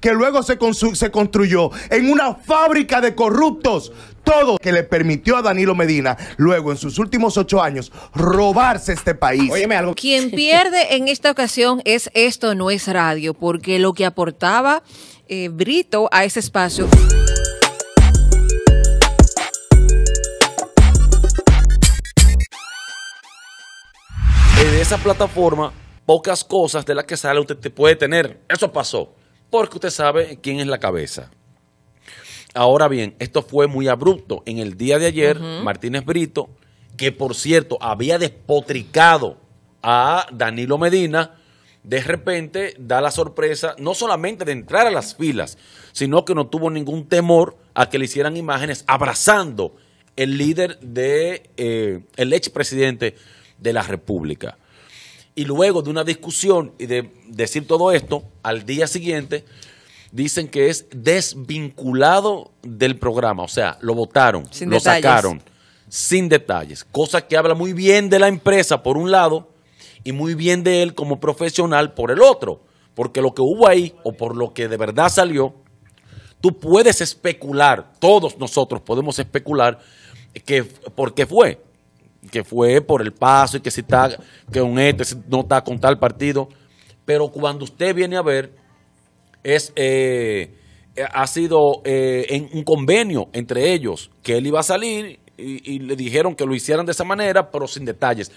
que luego se, se construyó en una fábrica de corruptos. Todo que le permitió a Danilo Medina, luego en sus últimos ocho años, robarse este país. Óyeme algo. Quien pierde en esta ocasión es Esto No es Radio, porque lo que aportaba eh, Brito a ese espacio. En esa plataforma, pocas cosas de las que sale usted te puede tener. Eso pasó porque usted sabe quién es la cabeza. Ahora bien, esto fue muy abrupto. En el día de ayer, Martínez Brito, que por cierto había despotricado a Danilo Medina, de repente da la sorpresa no solamente de entrar a las filas, sino que no tuvo ningún temor a que le hicieran imágenes abrazando el líder de eh, el presidente de la República. Y luego de una discusión y de decir todo esto, al día siguiente dicen que es desvinculado del programa. O sea, lo votaron, lo sacaron, sin detalles. Cosa que habla muy bien de la empresa por un lado y muy bien de él como profesional por el otro. Porque lo que hubo ahí o por lo que de verdad salió, tú puedes especular, todos nosotros podemos especular que por qué fue que fue por el paso y que si está, que un este no está con tal partido. Pero cuando usted viene a ver, es, eh, ha sido eh, en un convenio entre ellos que él iba a salir y, le dijeron que lo hicieran de esa manera, pero sin detalles.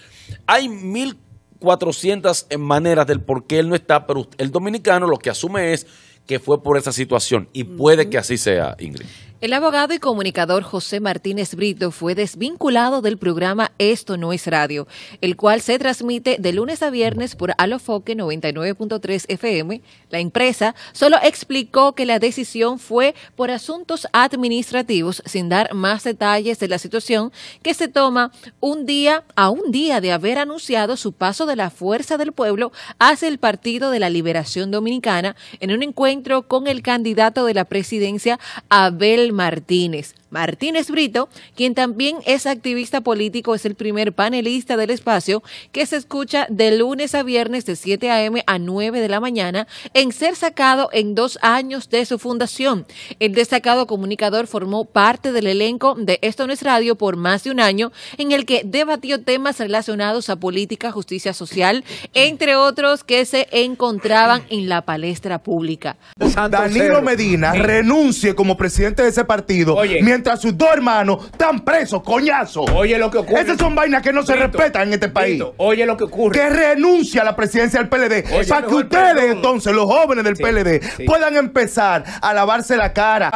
Hay 1.400 maneras del por qué él no está, pero el dominicano lo que asume es que fue por esa situación y puede que así sea, Ingrid. El abogado y comunicador José Martínez Brito fue desvinculado del programa Esto no es radio, el cual se transmite de lunes a viernes por Alofoque 99.3 FM. La empresa solo explicó que la decisión fue por asuntos administrativos sin dar más detalles de la situación que se toma un día a un día de haber anunciado su paso de la Fuerza del Pueblo hacia el Partido de la Liberación Dominicana en un encuentro con el candidato de la presidencia Abel Martínez. Martínez Brito, quien también es activista político, es el primer panelista del espacio que se escucha de lunes a viernes de 7 a.m. a 9 de la mañana en ser sacado en dos años de su fundación. El destacado comunicador formó parte del elenco de Esto no es radio por más de un año en el que debatió temas relacionados a política, justicia social, entre otros que se encontraban en la palestra pública. Danilo Medina renuncie como presidente de ese partido mientras mientras sus dos hermanos están presos, coñazo. Oye lo que ocurre. Esas son vainas que no se respetan en este país. oye lo que ocurre. Que renuncia a la presidencia del PLD. para que ustedes, entonces, los jóvenes del PLD, puedan empezar a lavarse la cara.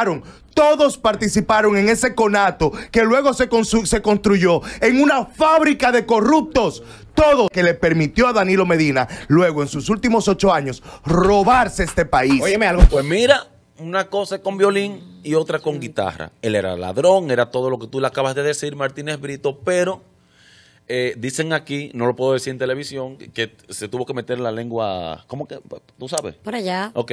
todos participaron en ese conato que luego se, se, construyó en una fábrica de corruptos. Todo que le permitió a Danilo Medina, luego en sus últimos ocho años, robarse este país. Óyeme algo. Pues mira una cosa con violín y otra con guitarra. Él era ladrón, era todo lo que tú le acabas de decir, Martínez Brito, pero eh, dicen aquí, no lo puedo decir en televisión, que se tuvo que meter la lengua, ¿cómo que? ¿Tú sabes? Por allá. Ok,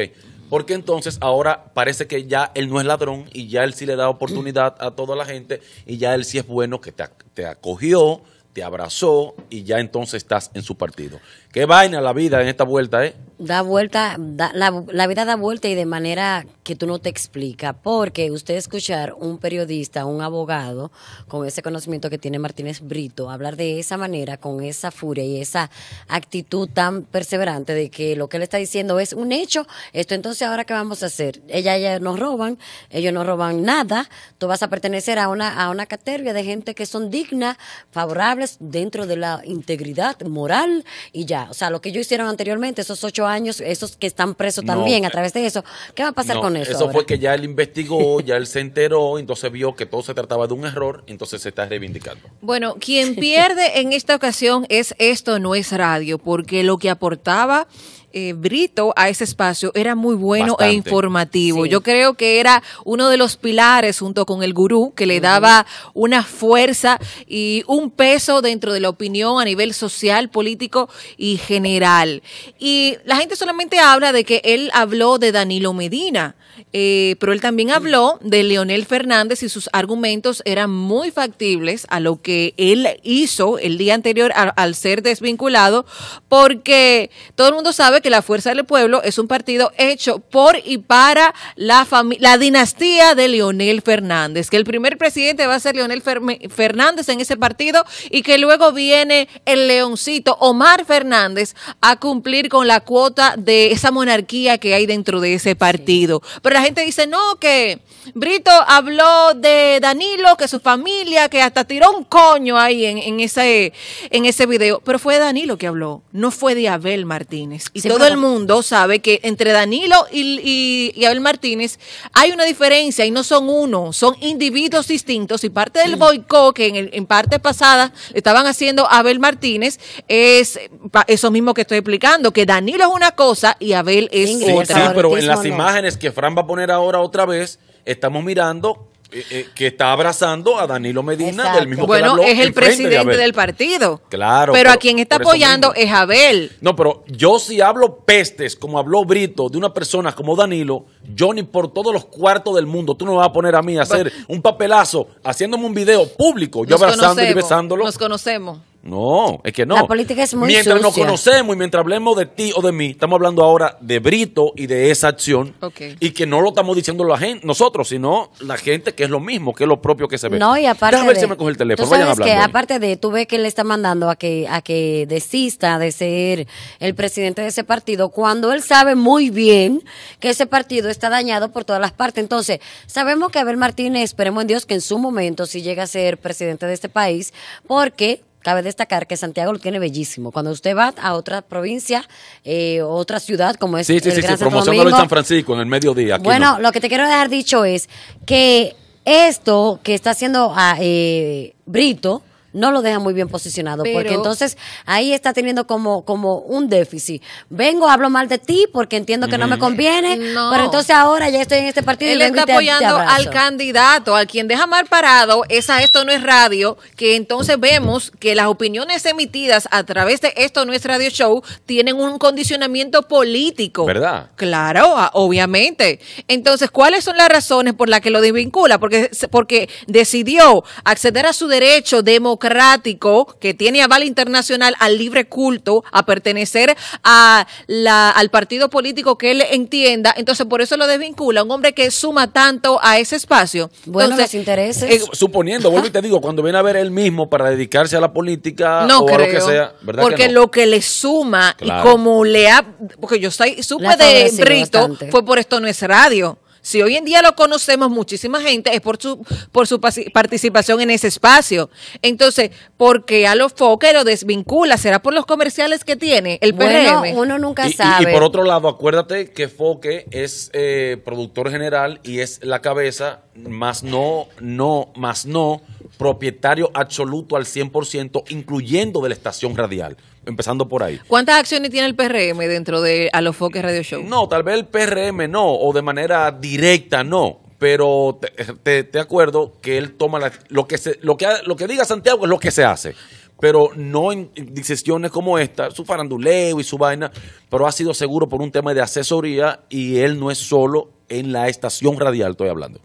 porque entonces ahora parece que ya él no es ladrón y ya él sí le da oportunidad a toda la gente y ya él sí es bueno que te, acogió, te abrazó y ya entonces estás en su partido. Qué vaina la vida en esta vuelta, ¿eh? Da vuelta, la, vida da vuelta y de manera que tú no te explica, porque usted escuchar un periodista, un abogado, con ese conocimiento que tiene Martínez Brito, hablar de esa manera, con esa furia y esa actitud tan perseverante de que lo que él está diciendo es un hecho, esto entonces ahora qué vamos a hacer? Ella, ya nos roban, ellos no roban nada, tú vas a pertenecer a una, a una categoría de gente que son dignas, favorables dentro de la integridad moral y ya, o sea, lo que ellos hicieron anteriormente, esos ocho años, esos que están presos también a eh, través de eso, ¿qué va a pasar con eso. fue que ya él investigó, ya él se enteró, entonces vio que todo se trataba de un error, entonces se está reivindicando. Bueno, quien pierde en esta ocasión es Esto No es Radio, porque lo que aportaba eh, Brito a ese espacio era muy bueno e informativo. Yo creo que era uno de los pilares junto con el gurú que le daba una fuerza y un peso dentro de la opinión a nivel social, político y general. Y la gente solamente habla de que él habló de Danilo Medina eh, pero él también habló de Leonel Fernández y sus argumentos eran muy factibles a lo que él hizo el día anterior al ser desvinculado, porque todo el mundo sabe que la Fuerza del Pueblo es un partido hecho por y para la, la dinastía de Leonel Fernández, que el primer presidente va a ser Leonel Fernández en ese partido y que luego viene el leoncito Omar Fernández a cumplir con la cuota de esa monarquía que hay dentro de ese partido. Pero la gente dice, no, que Brito habló de Danilo, que su familia, que hasta tiró un coño ahí en, ese, en ese video. Pero fue Danilo que habló, no fue de Abel Martínez. Y todo el mundo sabe que entre Danilo y, Abel Martínez hay una diferencia y no son uno, son individuos distintos. Y parte del boicot que en, en parte pasada estaban haciendo Abel Martínez es eso mismo que estoy explicando, que Danilo es una cosa y Abel es otra. Sí, pero en las imágenes que Fran va a poner ahora otra vez, estamos mirando eh, eh, que está abrazando a Danilo Medina del mismo Bueno, es el presidente del partido. Claro. Pero, a quien está apoyando es Abel. No, pero yo si hablo pestes, como habló Brito, de una persona como Danilo, yo ni por todos los cuartos del mundo, tú no me vas a poner a mí a hacer un papelazo haciéndome un video público, yo abrazando y besándolo. Nos conocemos. No, es que no. La política es muy Mientras nos conocemos y mientras hablemos de ti o de mí, estamos hablando ahora de Brito y de esa acción. Y que no lo estamos diciendo la gente, nosotros, sino la gente que es lo mismo, que es lo propio que se ve. No, y aparte. de, ver que aparte de, tú ves que le está mandando a que, a que desista de ser el presidente de ese partido, cuando él sabe muy bien que ese partido está dañado por todas las partes. Entonces, sabemos que Abel Martínez, esperemos en Dios que en su momento, si llega a ser presidente de este país, porque Cabe destacar que Santiago lo tiene bellísimo. Cuando usted va a otra provincia, eh, otra ciudad como es el sí, sí, sí, de San Francisco en el mediodía. bueno, lo que te quiero dejar dicho es que esto que está haciendo ah, eh, Brito no lo deja muy bien posicionado, porque entonces ahí está teniendo como, como un déficit. Vengo, hablo mal de ti porque entiendo que no me conviene, pero entonces ahora ya estoy en este partido Él y vengo está apoyando al candidato, al quien deja mal parado, esa esto no es radio, que entonces vemos que las opiniones emitidas a través de esto no es radio show tienen un condicionamiento político. ¿Verdad? Claro, obviamente. Entonces, ¿cuáles son las razones por las que lo desvincula? Porque, porque decidió acceder a su derecho democrático democrático que tiene aval internacional al libre culto, a pertenecer a la, al partido político que él entienda. Entonces, por eso lo desvincula un hombre que suma tanto a ese espacio. Bueno, intereses. Eh, suponiendo, vuelvo y te digo, cuando viene a ver él mismo para dedicarse a la política no creo, que sea, ¿verdad? Porque lo que le suma y como le ha. Porque yo soy, supe de Brito, fue por esto no es radio. Si hoy en día lo conocemos muchísima gente es por su, por su participación en ese espacio. Entonces, ¿por qué a los Foque lo desvincula? ¿Será por los comerciales que tiene el PRM? uno nunca sabe. Y, por otro lado, acuérdate que Foque es eh, productor general y es la cabeza, más no, no, más no, propietario absoluto al 100%, incluyendo de la estación radial empezando por ahí. ¿Cuántas acciones tiene el PRM dentro de A los Foques Radio Show? No, tal vez el PRM no, o de manera directa no, pero te, acuerdo que él toma lo, que se, lo, que, lo que diga Santiago es lo que se hace. Pero no en decisiones como esta, su faranduleo y su vaina, pero ha sido seguro por un tema de asesoría y él no es solo en la estación radial, estoy hablando.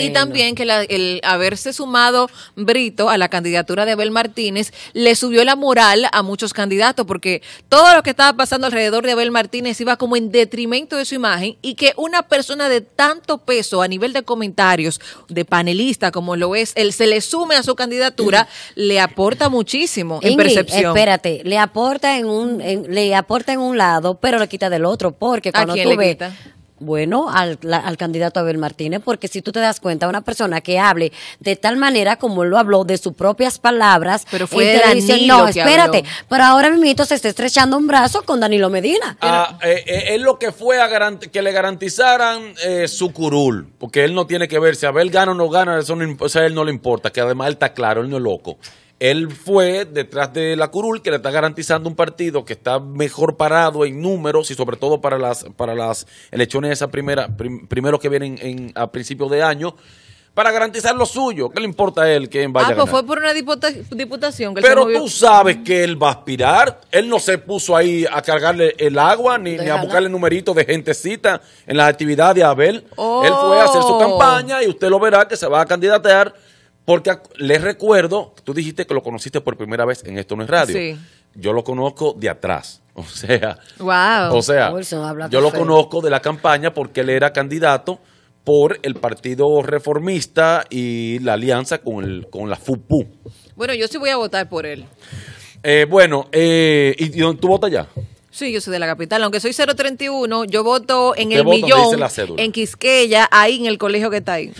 Y también que el haberse sumado Brito a la candidatura de Abel Martínez le subió la moral a muchos candidatos, porque todo lo que estaba pasando alrededor de Abel Martínez iba como en detrimento de su imagen y que una persona de tanto peso a nivel de comentarios, de panelista como lo es, él se le sume a su candidatura, mm. le aporta muchísimo en percepción. Espérate, le aporta en un, le aporta en un lado, pero le quita del otro, porque cuando tú ves bueno, al, al candidato Abel Martínez, porque si tú te das cuenta, una persona que hable de tal manera como él lo habló, de sus propias palabras, pero fue de no, espérate, pero ahora mismo se está estrechando un brazo con Danilo Medina. Ah, eh, eh, lo que fue a que le garantizaran eh, su curul, porque él no tiene que ver si Abel gana o no gana, eso, a él no le importa, que además él está claro, él no es loco él fue detrás de la curul que le está garantizando un partido que está mejor parado en números y sobre todo para las, para las elecciones esas primera, que vienen en, a principios de año para garantizar lo suyo. ¿Qué le importa a él que vaya ah, pues fue por una diputación. Que Pero tú sabes que él va a aspirar. Él no se puso ahí a cargarle el agua ni, ni a buscarle numeritos de gentecita en las actividades de Abel. Él fue a hacer su oh. campaña y usted lo verá que se va a candidatear porque les recuerdo, tú dijiste que lo conociste por primera vez en Esto No es Radio. Sí. Yo lo conozco de atrás. O sea, wow. o sea yo lo conozco de la campaña porque él era candidato por el Partido Reformista y la alianza con, el, con la FUPU. Bueno, yo sí voy a votar por él. Eh, bueno, eh, ¿y tú votas ya? Sí, yo soy de la capital. Aunque soy 031, yo voto en el millón, en Quisqueya, ahí en el colegio que está ahí.